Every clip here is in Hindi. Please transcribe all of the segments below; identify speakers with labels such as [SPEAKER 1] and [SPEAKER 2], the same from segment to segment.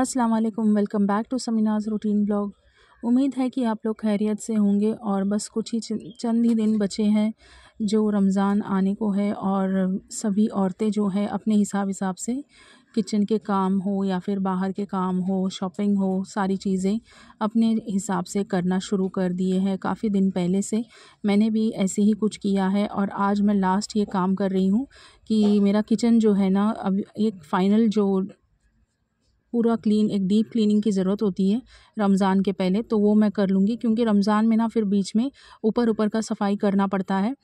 [SPEAKER 1] अस्सलाम वालेकुम welcome back to Samina's routine blog उम्मीद है कि आप लोग खैरियत से होंगे और बस कुछ ही चंद ही दिन बचे हैं जो रमज़ान आने को है और सभी औरतें जो है अपने हिसाब हिसाब से किचन के काम हो या फिर बाहर के काम हो शॉपिंग हो सारी चीज़ें अपने हिसाब से करना शुरू कर दिए हैं काफ़ी दिन पहले से मैंने भी ऐसे ही कुछ किया है और आज मैं लास्ट ये काम कर रही हूँ कि मेरा किचन जो है ना अब एक फ़ाइनल जो पूरा क्लीन एक डीप क्लीनिंग की ज़रूरत होती है रमज़ान के पहले तो वो मैं कर लूँगी क्योंकि रमज़ान में ना फिर बीच में ऊपर ऊपर का सफाई करना पड़ता है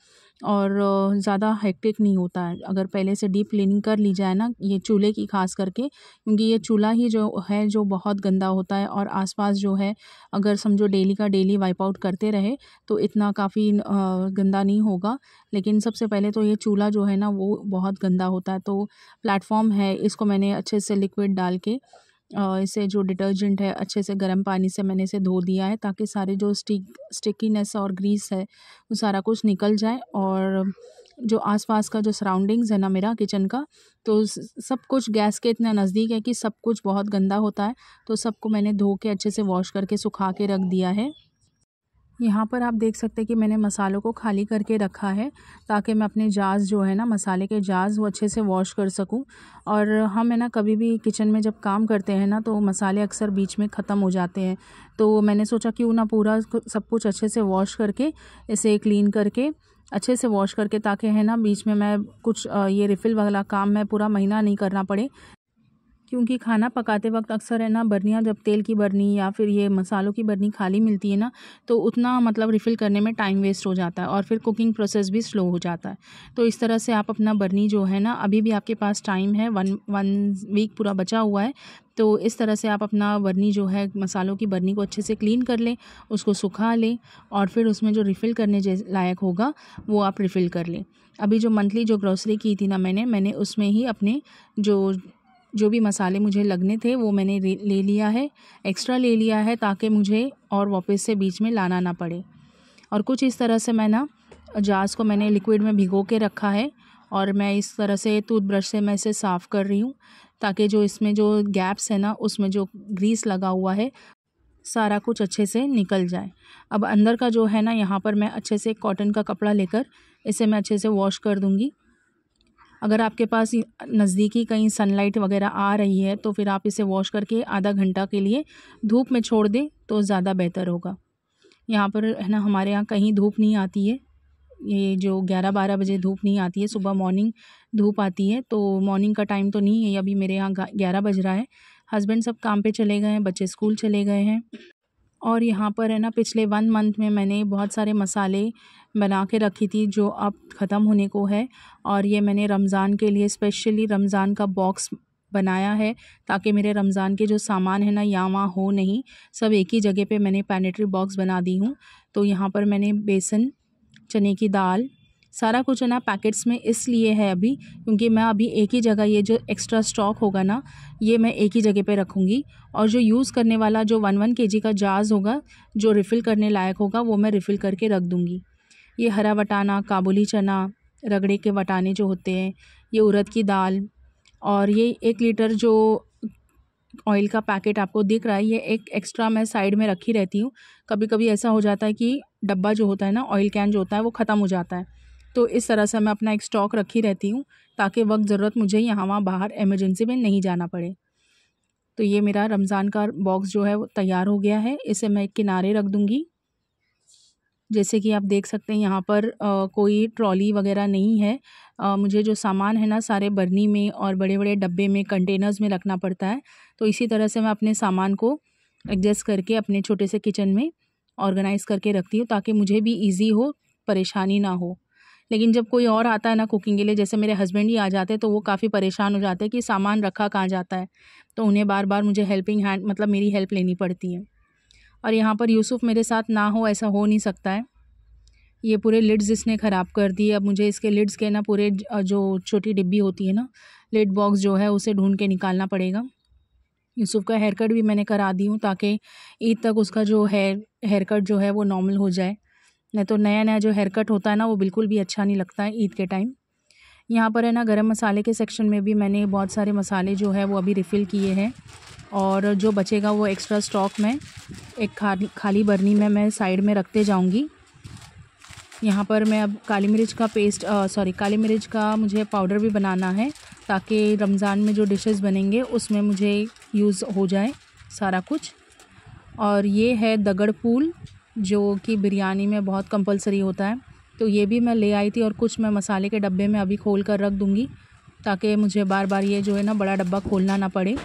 [SPEAKER 1] और ज़्यादा हेक्टिक नहीं होता है अगर पहले से डीप क्लीनिंग कर ली जाए ना ये चूल्हे की खास करके क्योंकि ये चूल्हा ही जो है जो बहुत गंदा होता है और आसपास जो है अगर समझो डेली का डेली वाइप आउट करते रहे तो इतना काफ़ी गंदा नहीं होगा लेकिन सबसे पहले तो ये चूल्हा जो है ना वो बहुत गंदा होता है तो प्लेटफॉर्म है इसको मैंने अच्छे से लिक्विड डाल के इसे जो डिटर्जेंट है अच्छे से गर्म पानी से मैंने इसे धो दिया है ताकि सारे जो स्टिक स्टिकीनेस और ग्रीस है वो सारा कुछ निकल जाए और जो आसपास का जो सराउंडिंग्स है ना मेरा किचन का तो सब कुछ गैस के इतना नज़दीक है कि सब कुछ बहुत गंदा होता है तो सबको मैंने धो के अच्छे से वॉश करके सुखा के रख दिया है यहाँ पर आप देख सकते हैं कि मैंने मसालों को खाली करके रखा है ताकि मैं अपने जाज जो है ना मसाले के जाज वो अच्छे से वॉश कर सकूँ और हम है ना कभी भी किचन में जब काम करते हैं ना तो मसाले अक्सर बीच में ख़त्म हो जाते हैं तो मैंने सोचा क्यों ना पूरा सब कुछ अच्छे से वॉश करके इसे क्लीन करके अच्छे से वॉश करके ताकि है ना बीच में मैं कुछ ये रिफ़िल वाला काम मैं पूरा महीना नहीं करना पड़े क्योंकि खाना पकाते वक्त अक्सर है ना बर्नियाँ जब तेल की बर्नी या फिर ये मसालों की बर्नी खाली मिलती है ना तो उतना मतलब रिफ़िल करने में टाइम वेस्ट हो जाता है और फिर कुकिंग प्रोसेस भी स्लो हो जाता है तो इस तरह से आप अपना बर्नी जो है ना अभी भी आपके पास टाइम है वन वन वीक पूरा बचा हुआ है तो इस तरह से आप अपना बर्नी जो है मसालों की बर्नी को अच्छे से क्लीन कर लें उसको सुखा लें और फिर उसमें जो रिफ़िल करने लायक होगा वो आप रिफ़िल कर लें अभी जो मंथली जो ग्रॉसरी की थी ना मैंने मैंने उसमें ही अपने जो जो भी मसाले मुझे लगने थे वो मैंने ले लिया है एक्स्ट्रा ले लिया है ताकि मुझे और वापस से बीच में लाना ना पड़े और कुछ इस तरह से मैं ना जार्स को मैंने लिक्विड में भिगो के रखा है और मैं इस तरह से टूथब्रश से मैं इसे साफ़ कर रही हूँ ताकि जो इसमें जो गैप्स है ना उसमें जो ग्रीस लगा हुआ है सारा कुछ अच्छे से निकल जाए अब अंदर का जो है ना यहाँ पर मैं अच्छे से कॉटन का कपड़ा लेकर इसे मैं अच्छे से वॉश कर दूँगी अगर आपके पास नज़दीकी कहीं सनलाइट वगैरह आ रही है तो फिर आप इसे वॉश करके आधा घंटा के लिए धूप में छोड़ दें तो ज़्यादा बेहतर होगा यहाँ पर है ना हमारे यहाँ कहीं धूप नहीं आती है ये जो ग्यारह बारह बजे धूप नहीं आती है सुबह मॉर्निंग धूप आती है तो मॉर्निंग का टाइम तो नहीं है अभी मेरे यहाँ ग्यारह बज रहा है हस्बैंड सब काम पे चले गए हैं बच्चे स्कूल चले गए हैं और यहाँ पर है ना पिछले वन मंथ में मैंने बहुत सारे मसाले बना के रखी थी जो अब ख़त्म होने को है और ये मैंने रमज़ान के लिए स्पेशली रमज़ान का बॉक्स बनाया है ताकि मेरे रमज़ान के जो सामान है ना यहाँ वहाँ हो नहीं सब एक ही जगह पे मैंने पैनेट्री बॉक्स बना दी हूँ तो यहाँ पर मैंने बेसन चने की दाल सारा कुछ है ना पैकेट्स में इसलिए है अभी क्योंकि मैं अभी एक ही जगह ये जो एक्स्ट्रा स्टॉक होगा ना ये मैं एक ही जगह पे रखूँगी और जो यूज़ करने वाला जो वन वन के का जाज होगा जो रिफ़िल करने लायक होगा वो मैं रिफ़िल करके रख दूँगी ये हरा वटाना काबुली चना रगड़े के वटाने जो होते हैं ये उड़द की दाल और ये एक लीटर जो ऑयल का पैकेट आपको दिख रहा है ये एक एक्स्ट्रा मैं साइड में रखी रहती हूँ कभी कभी ऐसा हो जाता है कि डब्बा जो होता है ना ऑयल कैन जो होता है वो ख़त्म हो जाता है तो इस तरह से मैं अपना एक स्टॉक रखी रहती हूँ ताकि वक्त ज़रूरत मुझे यहाँ वहाँ बाहर एमरजेंसी में नहीं जाना पड़े तो ये मेरा रमज़ान का बॉक्स जो है वो तैयार हो गया है इसे मैं किनारे रख दूँगी जैसे कि आप देख सकते हैं यहाँ पर आ, कोई ट्रॉली वगैरह नहीं है आ, मुझे जो सामान है ना सारे बर्नी में और बड़े बड़े डब्बे में कंटेनर्स में रखना पड़ता है तो इसी तरह से मैं अपने सामान को एडजस्ट करके अपने छोटे से किचन में ऑर्गेनाइज़ करके रखती हूँ ताकि मुझे भी ईजी हो परेशानी ना हो लेकिन जब कोई और आता है ना कुकिंग के लिए जैसे मेरे हस्बैंड ही आ जाते हैं तो वो काफ़ी परेशान हो जाते हैं कि सामान रखा कहाँ जाता है तो उन्हें बार बार मुझे हेल्पिंग हैंड मतलब मेरी हेल्प लेनी पड़ती है और यहाँ पर यूसुफ़ मेरे साथ ना हो ऐसा हो नहीं सकता है ये पूरे लिड्स इसने ख़राब कर दिए अब मुझे इसके लिड्स के ना पूरे जो छोटी डिब्बी होती है ना लिड बॉक्स जो है उसे ढूंढ के निकालना पड़ेगा यूसुफ़ का हेयर कट भी मैंने करा दी हूँ ताकि ईद तक उसका जो हेयर हेयर कट जो है वो नॉर्मल हो जाए नहीं तो नया नया जो हेयर कट होता है ना वो बिल्कुल भी अच्छा नहीं लगता है ईद के टाइम यहाँ पर है ना गरम मसाले के सेक्शन में भी मैंने बहुत सारे मसाले जो है वो अभी रिफ़िल किए हैं और जो बचेगा वो एक्स्ट्रा स्टॉक में एक खाली खाली बर्नी में मैं साइड में रखते जाऊँगी यहाँ पर मैं अब काली मिर्च का पेस्ट सॉरी काली मिर्च का मुझे पाउडर भी बनाना है ताकि रमज़ान में जो डिशेस बनेंगे उसमें मुझे यूज़ हो जाए सारा कुछ और ये है दगड़ फूल जो कि बिरयानी में बहुत कंपलसरी होता है तो ये भी मैं ले आई थी और कुछ मैं मसाले के डब्बे में अभी खोल कर रख दूँगी ताकि मुझे बार बार ये जो है ना बड़ा डब्बा खोलना ना पड़े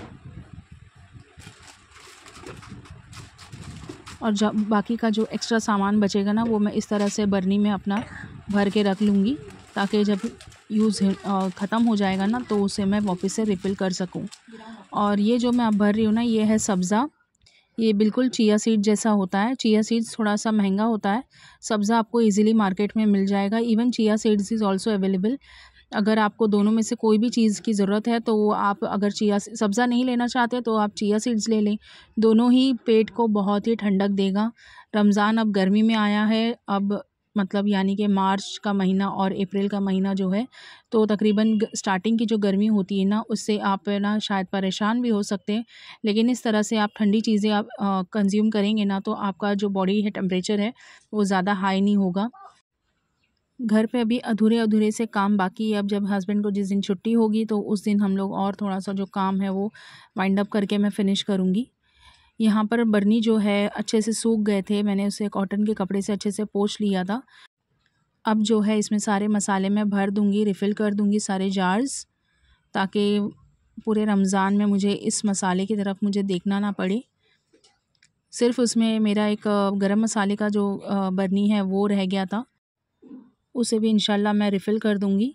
[SPEAKER 1] और जब बाकी का जो एक्स्ट्रा सामान बचेगा ना वो मैं इस तरह से बर्नी में अपना भर के रख लूँगी ताकि जब यूज़ ख़त्म हो जाएगा ना तो उसे मैं वापस से रिफ़िल कर सकूँ और ये जो मैं अब भर रही हूँ ना ये है सब्ज़ा ये बिल्कुल चिया सीड जैसा होता है चिया सीड्स थोड़ा सा महंगा होता है सब्ज़ा आपको इजीली मार्केट में मिल जाएगा even chia seeds is also available अगर आपको दोनों में से कोई भी चीज़ की ज़रूरत है तो वो आप अगर चिया सब्ज़ा नहीं लेना चाहते तो आप चिया सीड्स ले लें दोनों ही पेट को बहुत ही ठंडक देगा रमज़ान अब गर्मी में आया है अब मतलब यानी कि मार्च का महीना और अप्रैल का महीना जो है तो तकरीबन स्टार्टिंग की जो गर्मी होती है ना उससे आप ना शायद परेशान भी हो सकते हैं लेकिन इस तरह से आप ठंडी चीज़ें आप कंज्यूम करेंगे ना तो आपका जो बॉडी है टेम्परेचर है वो ज़्यादा हाई नहीं होगा घर पे अभी अधूरे अधूरे से काम बाकी है अब जब हस्बैंड को जिस दिन छुट्टी होगी तो उस दिन हम लोग और थोड़ा सा जो काम है वो वाइंड अप करके मैं फ़िनिश करूँगी यहाँ पर बर्नी जो है अच्छे से सूख गए थे मैंने उसे कॉटन के कपड़े से अच्छे से पोछ लिया था अब जो है इसमें सारे मसाले मैं भर दूँगी रिफ़िल कर दूँगी सारे जार्स ताकि पूरे रमज़ान में मुझे इस मसाले की तरफ मुझे देखना ना पड़े सिर्फ उसमें मेरा एक गरम मसाले का जो बर्नी है वो रह गया था उसे भी इन मैं रिफ़िल कर दूँगी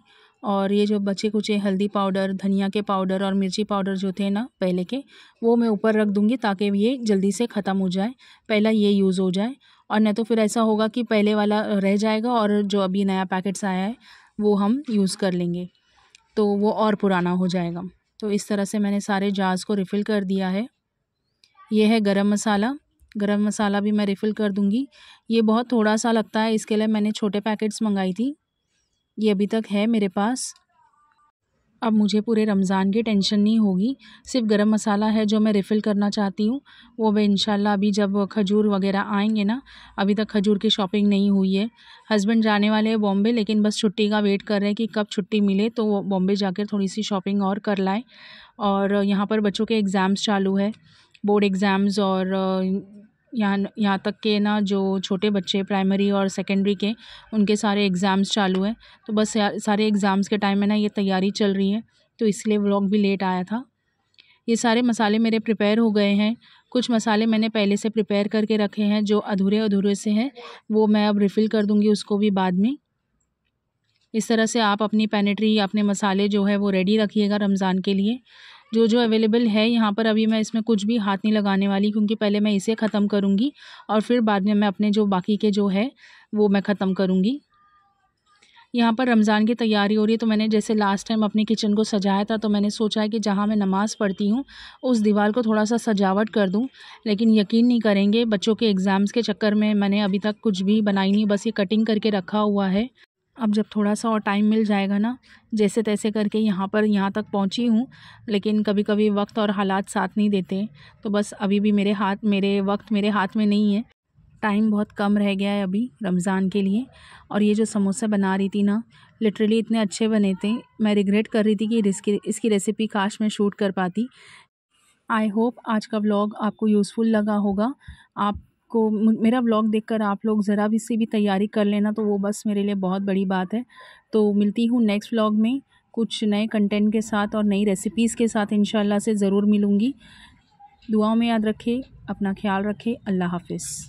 [SPEAKER 1] और ये जो बचे कुचे हल्दी पाउडर धनिया के पाउडर और मिर्ची पाउडर जो थे ना पहले के वो मैं ऊपर रख दूँगी ताकि ये जल्दी से ख़त्म हो जाए पहला ये यूज़ हो जाए और नहीं तो फिर ऐसा होगा कि पहले वाला रह जाएगा और जो अभी नया पैकेट्स आया है वो हम यूज़ कर लेंगे तो वो और पुराना हो जाएगा तो इस तरह से मैंने सारे जार्स को रिफ़िल कर दिया है ये है गरम मसाला गरम मसाला भी मैं रिफ़िल कर दूँगी ये बहुत थोड़ा सा लगता है इसके लिए मैंने छोटे पैकेट्स मंगाई थी ये अभी तक है मेरे पास अब मुझे पूरे रमज़ान की टेंशन नहीं होगी सिर्फ गरम मसाला है जो मैं रिफ़िल करना चाहती हूँ वो मैं इन अभी जब खजूर वगैरह आएंगे ना अभी तक खजूर की शॉपिंग नहीं हुई है हस्बैंड जाने वाले हैं बॉम्बे लेकिन बस छुट्टी का वेट कर रहे हैं कि कब छुट्टी मिले तो वो बॉम्बे जाकर थोड़ी सी शॉपिंग और कर लाएँ और यहाँ पर बच्चों के एग्ज़ाम्स चालू है बोर्ड एग्ज़ाम्स और यहाँ यहाँ तक के ना जो छोटे बच्चे प्राइमरी और सेकेंडरी के उनके सारे एग्ज़ाम्स चालू हैं तो बस सारे एग्ज़ाम्स के टाइम में ना ये तैयारी चल रही है तो इसलिए व्लॉग भी लेट आया था ये सारे मसाले मेरे प्रिपेयर हो गए हैं कुछ मसाले मैंने पहले से प्रिपेयर करके रखे हैं जो अधूरे अधूरे से हैं वो मैं अब रिफ़िल कर दूँगी उसको भी बाद में इस तरह से आप अपनी पेनेट्री अपने मसाले जो है वो रेडी रखिएगा रमज़ान के लिए जो जो अवेलेबल है यहाँ पर अभी मैं इसमें कुछ भी हाथ नहीं लगाने वाली क्योंकि पहले मैं इसे ख़त्म करूँगी और फिर बाद में मैं अपने जो बाकी के जो है वो मैं ख़त्म करूँगी यहाँ पर रमज़ान की तैयारी हो रही है तो मैंने जैसे लास्ट टाइम अपने किचन को सजाया था तो मैंने सोचा है कि जहाँ मैं नमाज़ पढ़ती हूँ उस दीवार को थोड़ा सा सजावट कर दूँ लेकिन यकीन नहीं करेंगे बच्चों के एग्ज़ाम्स के चक्कर में मैंने अभी तक कुछ भी बनाई नहीं बस ये कटिंग करके रखा हुआ है अब जब थोड़ा सा और टाइम मिल जाएगा ना जैसे तैसे करके यहाँ पर यहाँ तक पहुँची हूँ लेकिन कभी कभी वक्त और हालात साथ नहीं देते तो बस अभी भी मेरे हाथ मेरे वक्त मेरे हाथ में नहीं है टाइम बहुत कम रह गया है अभी रमज़ान के लिए और ये जो समोसा बना रही थी ना लिटरली इतने अच्छे बने थे मैं रिग्रेट कर रही थी कि इसकी इसकी रेसिपी काश मैं शूट कर पाती आई होप आज का व्लॉग आपको यूज़फुल लगा होगा आप को मेरा व्लॉग देखकर आप लोग ज़रा भी सी भी तैयारी कर लेना तो वो बस मेरे लिए बहुत बड़ी बात है तो मिलती हूँ नेक्स्ट व्लॉग में कुछ नए कंटेंट के साथ और नई रेसिपीज़ के साथ इन से ज़रूर मिलूँगी दुआओं में याद रखें अपना ख्याल रखें अल्लाह हाफिज़